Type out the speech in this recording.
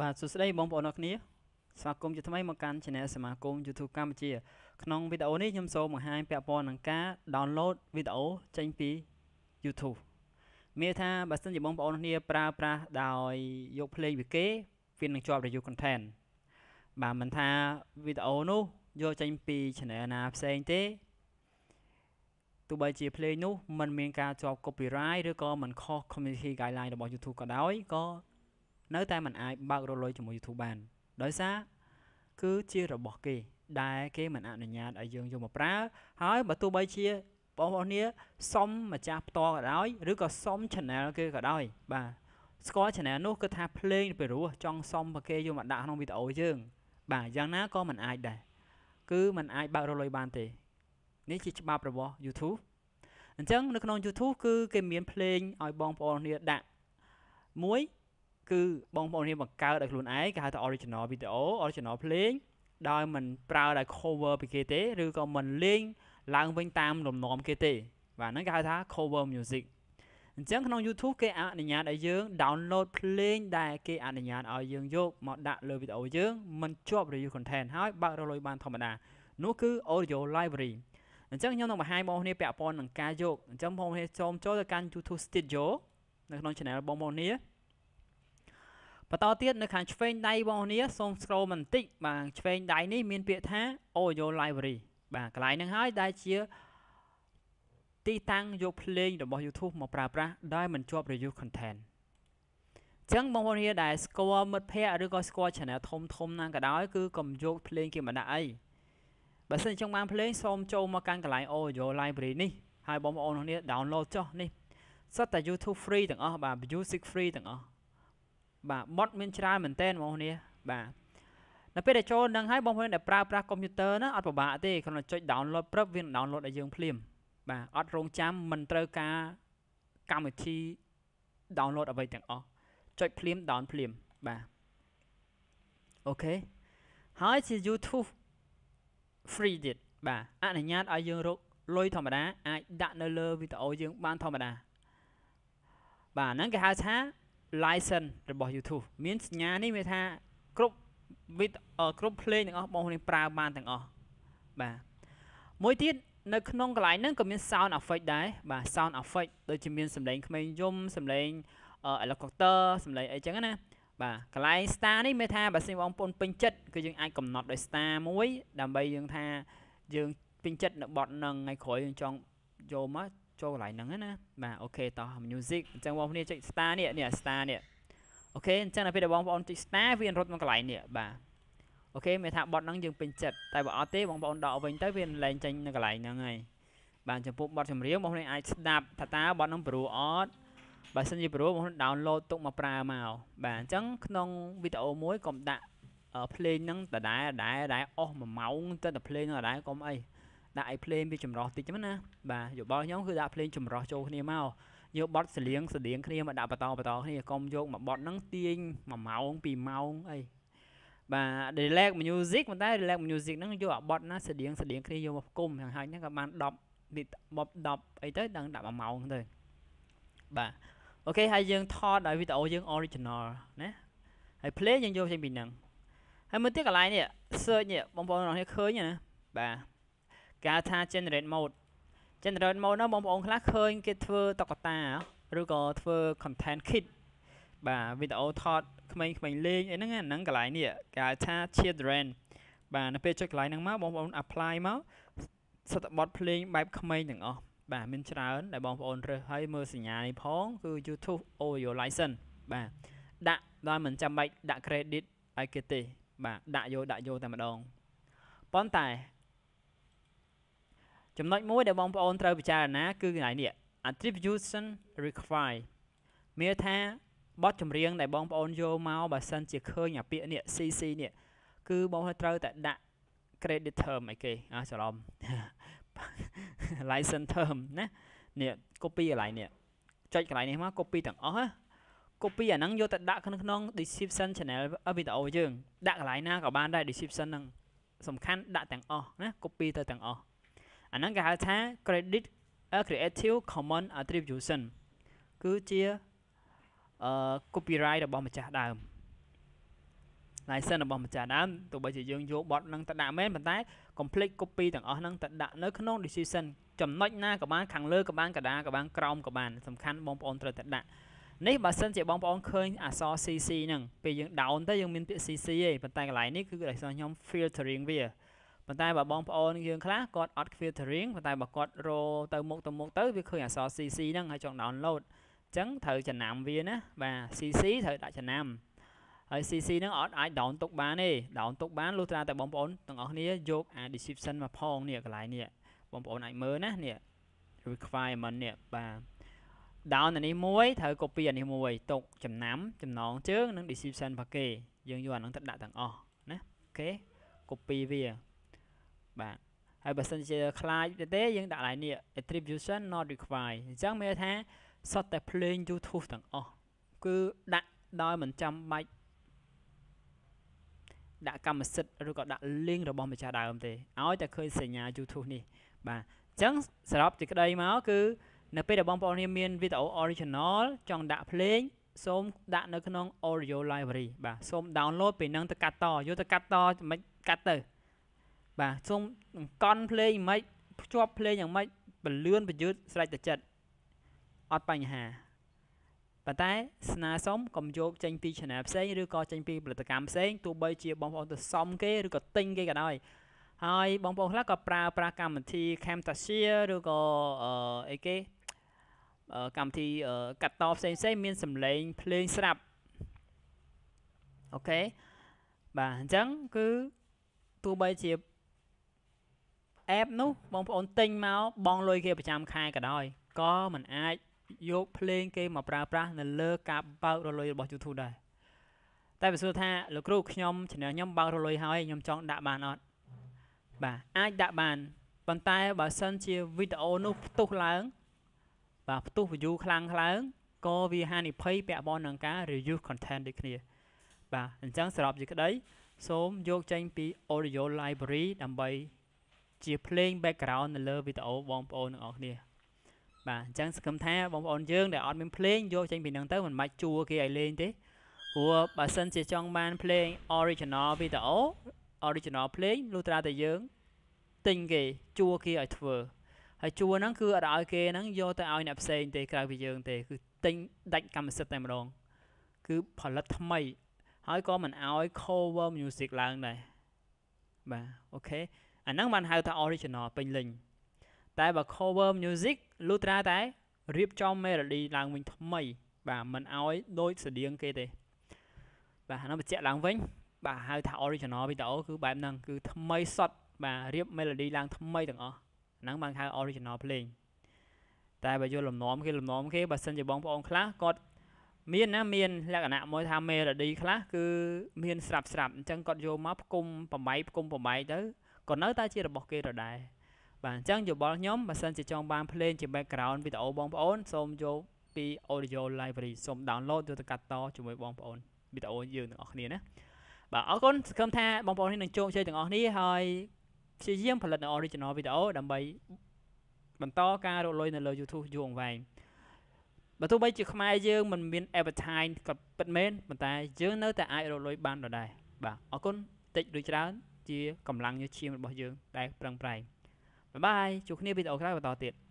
បាទសួស្តីបងប្អូនអរគ្នាស្វាគមន៍ជាថ្មីមកកាន់ Channel សមាគម YouTube កម្ពុជាក្នុងវីដេអូនេះខ្ញុំសូមបង្ហាញពាក់ព័ន្ធនឹងការ download វីដេអូចេញពី YouTube មានថាបើសិនជាបងប្អូនគ្នាប្រើប្រាស់ដោយយកភ្លេងពីគេវានឹងជាប់ review content បាទមិនថាវីដេអូនោះយកចេញពី channel ណាផ្សេងទេទោះបីជាភ្លេងនោះมันមានការជាប់ copyright ឬក៏มันខុស community guideline របស់ YouTube ក៏ដោយក៏នៅតែមិនអាចបើករលុយជាមួយ YouTube បានដោយសារគឺជារបស់គេ ដែលគេមិនអនុញ្ញាតឲ្យយើងយកមកប្រើហើយបើទោះបីជាបងប្អូនគ្នាសុំម្ចាស់ផ្ទាល់ក៏ដោយឬក៏សុំ channel គេក៏ដោយ បាទស្គាល់ channel នោះគឺថាភ្លេងទៅរស់ចង់សុំបើគេយកមកដាក់ក្នុងវីដេអូយើងបាទយ៉ាងណាក៏មិនអាចដែរគឺมันអាចបើករលុយបានទេ នេះជាច្បាប់របស់ YouTube អញ្ចឹងនៅក្នុង YouTube គឺគេមានភ្លេងឲ្យបងប្អូនគ្នាដាក់មួយគឺបងប្អូននេះបង្កើតដោយខ្លួនឯងគេហៅថា original video original ភ្លេងដោយមិនប្រើដោយ cover ពីគេទេឬក៏មិនលេងឡើងវិញតាមលំនាំគេទេបាទហ្នឹងគេហៅថា cover music អញ្ចឹងក្នុង YouTube គេអនុញ្ញាតឲ្យយើង download ភ្លេងដែលគេអនុញ្ញាតឲ្យយើងយកមកដាក់លើវីដេអូយើងមិនជាប់ review content ហើយបើករលុយបានធម្មតានោះគឺ audio library អញ្ចឹងខ្ញុំនឹងបង្ហាញបងប្អូននេះពាក់ព័ន្ធនឹងការយកអញ្ចឹងបងប្អូននេះចូលចូលទៅកាន់ YouTube Studio នៅក្នុង channel បងប្អូននេះបន្តទៀតនៅខាងឆ្វេងដៃបងប្អូនសូម scroll បន្តិចបាទឆ្វេងដៃនេះមានពាក្យថា Audio Library បាទកន្លែងហ្នឹងហើយដែលជាទីតាំងយកភ្លេងរបស់ YouTube មកប្រើប្រាស់ដោយមិនជាប់ review content ចឹងបងប្អូនគ្នាដែលស្គាល់មិត្តភ័ក្តិឬក៏ស្គាល់ channel ធំធំណាក៏ដោយគឺកុំយកភ្លេងគេមកដាក់អីបើសិនចង់បានភ្លេងសូមចូលមកកាន់កន្លែង Audio Library នេះហើយបងប្អូនគ្នា download ចុះនេះសុទ្ធតែ YouTube free ទាំងអស់បាទ music free ទាំងអស់បាទបត់មានច្រើនមែនតើបងប្អូននេះបាទនៅពេលដែលចូលនឹងហើយបងប្អូនដែលប្រើប្រាស់កុំព្យូទ័រណាអត់ពិបាកទេគ្រាន់តែចុច download ព្រឹបវានឹង download ឲ្យយើងភ្លាមបាទអត់រងចាំមិនត្រូវការកម្មវិធី download អ្វីទាំងអស់ចុចភ្លាម down ភ្លាមបាទអូខេហើយជា YouTube free ទៀតបាទអនុញ្ញាតឲ្យយើងរកលុយធម្មតាអាចដាក់នៅលើវីដេអូយើង បានធម្មតា បាទហ្នឹងគេហៅថា license របស់ YouTube មានសញ្ញានេះមានថាគ្រប់វីដេអូគ្រប់ភ្លេងទាំងអស់បងប្អូនប្រើបានទាំងអស់បាទមួយទៀតនៅក្នុងកន្លែងហ្នឹងក៏មាន sound effect ដែរបាទ sound effect ដូចជាមានសំឡេងក្មេងយំសំឡេង helicopter សំឡេងអីចឹងណា បាទកន្លែង star នេះមានថាបើសិនបងប្អូនពេញចិត្តគឺយើងអាចកំណត់ដោយ star មួយ ដើម្បីយើងថាយើងពេញចិត្តនៅបត់នឹងថ្ងៃក្រោយយើងចង់យកមកចូលកន្លែងហ្នឹងណាបាទអូខេតោះ music អញ្ចឹងបងប្អូនចុច star នេះនេះ star នេះអូខេអញ្ចឹងដល់ពេលដែលបងប្អូនចុច star វារត់មកកន្លែងនេះបាទអូខេមានថាបត់ហ្នឹងយើងពេញចិត្តតែបើអត់ទេបងប្អូនដកវិញទៅវាលែងចេញនៅកន្លែងហ្នឹងហើយបាទចំពោះបត់ចម្រៀងបងប្អូនអាចស្ដាប់ថាតើបត់ហ្នឹងព្រោះអត់បើសិនជាព្រោះបងប្អូន download ទុកមកប្រើមកបាទអញ្ចឹងក្នុងវីដេអូមួយកុំដាក់ភ្លេងហ្នឹងដដែលដដែលអស់មួយម៉ោងទៅតែភ្លេងហ្នឹងដដែលកុំអីដាក់ឲ្យភ្លេងវាចម្រោះតិចហ្នឹងណាបាទយោបល់ខ្ញុំគឺដាក់ភ្លេងចម្រោះចូលគ្នាមកយកបត់សលៀងសលៀងគ្នាមកដាក់បន្តបន្តគ្នាកុំយកមកបត់ហ្នឹងទាញ1ម៉ោង2ម៉ោងអីបាទ relax music ប៉ុន្តែ relax music ហ្នឹងយកអាបត់ណាស្តៀងស្តៀងគ្នាយកមកផ្គុំខាងហើយហ្នឹងក៏បាន10នេះបប10អីទៅដឹងដាក់1ម៉ោងទៅបាទអូខេហើយយើងថតដោយវីដេអូយើង original ណាហើយ play យើងយកចេញពីហ្នឹងហើយមើលទៀតកន្លែងនេះ search នេះបងប្អូនទាំងអស់គ្នាឃើញណាបាទគេហៅថា generate mode generate mode នោះបងប្អូនខ្លះឃើញគេធ្វើតុក្កតាឬក៏ធ្វើ content kit បាទវីដេអូថតក្មេងៗលេងអីហ្នឹងហ្នឹងកន្លែងនេះគេហៅថា children បាទនៅពេលចុចកន្លែងហ្នឹងមកបងប្អូន apply មកសតបតភ្លេងបែបក្មេងទាំងអស់បាទមានច្រើន ដែលបងប្អូនរើសហើយមើលសញ្ញានេះផង គឺ YouTube Audio License បាទដាក់ដល់មិនចាំបាច់ដាក់ credit ឲ្យគេទេបាទដាក់យកដាក់យកតែម្ដងប៉ុន្តែចំណុចមួយដែលបងប្អូនត្រូវពិចារណាគឺកន្លែងនេះ attribution require មានថាបទចម្រៀងដែលបងប្អូនយកមកបើសិនជាឃើញអាពាក្យនេះ CC នេះគឺបងប្អូនត្រូវតែដាក់ credit term អីគេអះច្រឡំ license term ណានេះ copy កន្លែងនេះចុចកន្លែងនេះមក copy ទាំងអស់ណា copy អាហ្នឹងយកទៅដាក់ក្នុងក្នុង description channel វីដេអូយើងដាក់កន្លែងណាក៏បាន ដែរ description ហ្នឹងសំខាន់ដាក់ទាំងអស់ណា copy ទៅទាំងអស់អាហ្នឹងគេហៅថា credit creative common attribution គឺជាអឺ copyright របស់ម្ចាស់ដើម license របស់ម្ចាស់ដើមទោះបីជាយើងយកបទហ្នឹងទៅដាក់មែនប៉ុន្តែ complete copy ទាំងអស់ហ្នឹងទៅដាក់នៅក្នុង decision ចំណុចណាក៏បានខាងលើក៏បានកដាក៏បានក្រោមក៏បានសំខាន់បងប្អូនត្រូវតែដាក់នេះបើសិនជាបងប្អូនឃើញអក្សរ CC ហ្នឹងពេលយើង down ទៅយើងមានពាក្យ CC ឯងប៉ុន្តែកន្លែងនេះគឺដោយសារខ្ញុំ filtering វាប៉ុន្តែបើបងប្អូនយើងខ្លះគាត់អត់ filtering ប៉ុន្តែបើគាត់រទៅមុខទៅមុខទៅវាឃើញអក្សរ CC ហ្នឹងហើយចង់ download អញ្ចឹងត្រូវចំណាំវាណាបាទ CC ត្រូវដាក់ចំណាំហើយ CC ហ្នឹងអត់អាច down ទុកបានទេ down ទុកបានលុះត្រាតែបងប្អូនទាំងអស់គ្នាយក a description មកផងនេះកន្លែងនេះបងប្អូនអាចមើលណានេះ requirement នេះបាទ down អានេះមួយត្រូវ copy អានេះមួយទុកចំណាំចំណងជើងនិង description របស់គេយើងយកអាហ្នឹងទៅដាក់ទាំងអស់ណាអូខេ copy វាបាទហើយបើសិនជាខ្លាចទេយើងដាក់ឡាយនេះ attribution not required អញ្ចឹងមានថាសុទ្ធតែភ្លេង YouTube ទាំងអស់គឺដាក់ដោយមិនចាំបាច់ដាក់កម្មសិទ្ធិឬក៏ដាក់ link របស់ម្ចាស់ដើមទេឲ្យតែឃើញសញ្ញា YouTube នេះ បាទអញ្ចឹងសរុបទីក្តីមកគឺនៅពេលដែលបងប្អូនមានវីដេអូ original ចង់ដាក់ភ្លេង សូមដាក់ នៅក្នុង audio library បាទសូម download ពីនឹងទៅកាត់តយកទៅកាត់តមិនកាត់ទៅបាទសូមបង្កន់ភ្លេងមិនភ្ជាប់ភ្លេងយ៉ាងម៉េចពលឿនបញ្យឺតស្រេចតែចិត្តអត់បញ្ហាប៉ុន្តែស្នើសុំកុំយកចេញពី channel ផ្សេងឬក៏ចេញពីផលិតកម្មផ្សេងទោះបីជាបងប្អូនទៅសុំគេឬក៏ទិញគេក៏ដោយហើយ បងប្អូនខ្លះក៏ប្រើប្រាស់កម្មវិធី Camtasia ឬក៏អីគេកម្មវិធីកាត់តផ្សេងផ្សេងមានសម្លេងភ្លេងស្រាប់អូខេបាទអញ្ចឹងគឺទោះបីជាអេបនោះបងប្អូនទិញមកបងលុយគេប្រចាំខែក៏ដោយក៏មិនអាចយកភ្លេងគេមកប្រើប្រាស់នៅលើ ការបើករលុយរបស់ YouTube ដែរតែបើសួរថាលោកគ្រូខ្ញុំឆានែលខ្ញុំបើករលុយហើយខ្ញុំចង់ដាក់បានអត់បាទអាចដាក់បានប៉ុន្តែបើសិនជាវីដេអូនោះផ្ទុះឡើង បាទផ្ទុះ view ខ្លាំងឡើងក៏វាហានិភ័យពាក់ព័ន្ធនឹងការ reuse content ដូចគ្នាបាទអញ្ចឹងសរុបជាក្តី សូមយកចេញពី audio library ដើម្បីជាភ្លេង background នៅលើវីដេអូបងប្អូនទាំងអស់គ្នា បាទអញ្ចឹងសង្ឃឹមថាបងប្អូនយើងដែលអត់មានភ្លេងយកចេញពីនឹង ទៅមិនបាច់ជួគេឲ្យលេងទេព្រោះបើសិនជាចង់បានភ្លេង original វីដេអូ original ភ្លេងលុះត្រាតែយើងទិញគេជួគេឲ្យធ្វើហើយជួហ្នឹងគឺអត់ឲ្យគេហ្នឹងយកទៅឲ្យអ្នកផ្សេង ទេក្រៅពីយើង ទេគឺទិញដាច់កម្មសិទ្ធិតែម្ដងគឺផលិតថ្មី ហើយក៏មិនឲ្យ cover music ឡើងដែរបាទអូខេអាហ្នឹងបានហៅថា original ពេញលេញតែបើ cover music លុះត្រាតែរៀបចំ melody ឡើងវិញថ្មីបាទមិនឲ្យដូចស្តៀងគេទេបាទអាហ្នឹងបញ្ជាក់ឡើងវិញបាទហៅថា original video គឺបែបហ្នឹងគឺថ្មីសុតបាទរៀប melody ឡើងថ្មីទាំងអស់ហ្នឹងបានហៅ original ភ្លេងតែបើយកលំនាំគេលំនាំគេបើសិនជាបងប្អូនខ្លះគាត់មានណាមានលក្ខណៈមួយថាមេរ៉ូឌីខ្លះគឺមាន ស្រាប់ស្រាប់អញ្ចឹងគាត់យកមកផ្គុំបំបែកផ្គុំបំបែកទៅក៏នៅតែជារបស់គេដដែលបាទអញ្ចឹងយោបល់ខ្ញុំបើសិនជាចង់បានភ្លេងជា background វីដេអូបងប្អូនសូមយកពី audio library សូម download យកទៅកាត់តជាមួយបងប្អូនវីដេអូយើងទាំងអស់គ្នាណាបាទអរគុណសង្ឃឹមថាបងប្អូននេះនឹងជោគជ័យទាំងអស់គ្នាហើយព្យាយាមផលិតនៅ original វីដេអូដើម្បីបន្តការរកលុយនៅលើ YouTube យូរអង្វែងបើទោះបីជាខ្មែរយើងមិនមាន advertise ក៏ពិតមែនប៉ុន្តែយើងនៅតែអាចរកលុយបានដដែលបាទអរគុណតិចឬច្រើន ជាកម្លាំងញើសឈាមរបស់យើងដែលប្រឹងប្រែងបាយបាយជួបគ្នាវីដេអូក្រោយបន្តទៀត